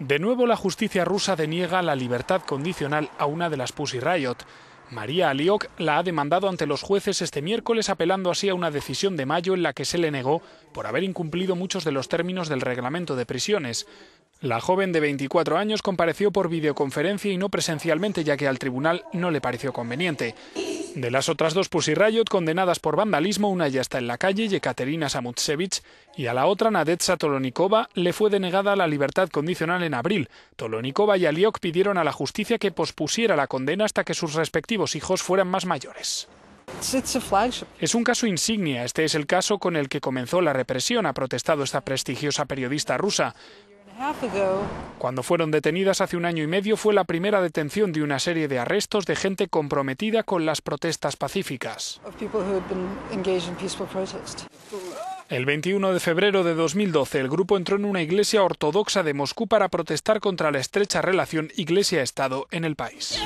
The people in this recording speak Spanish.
De nuevo la justicia rusa deniega la libertad condicional a una de las Pussy Riot. María Aliok la ha demandado ante los jueces este miércoles apelando así a una decisión de mayo en la que se le negó por haber incumplido muchos de los términos del reglamento de prisiones. La joven de 24 años compareció por videoconferencia y no presencialmente ya que al tribunal no le pareció conveniente. De las otras dos Pussy Riot condenadas por vandalismo, una ya está en la calle, Yekaterina Samutsevich, y a la otra, Nadezhda Tolonikova, le fue denegada la libertad condicional en abril. Tolonikova y Aliok pidieron a la justicia que pospusiera la condena hasta que sus respectivos hijos fueran más mayores. Es un caso insignia. Este es el caso con el que comenzó la represión, ha protestado esta prestigiosa periodista rusa. Cuando fueron detenidas hace un año y medio fue la primera detención de una serie de arrestos de gente comprometida con las protestas pacíficas. El 21 de febrero de 2012, el grupo entró en una iglesia ortodoxa de Moscú para protestar contra la estrecha relación Iglesia-Estado en el país.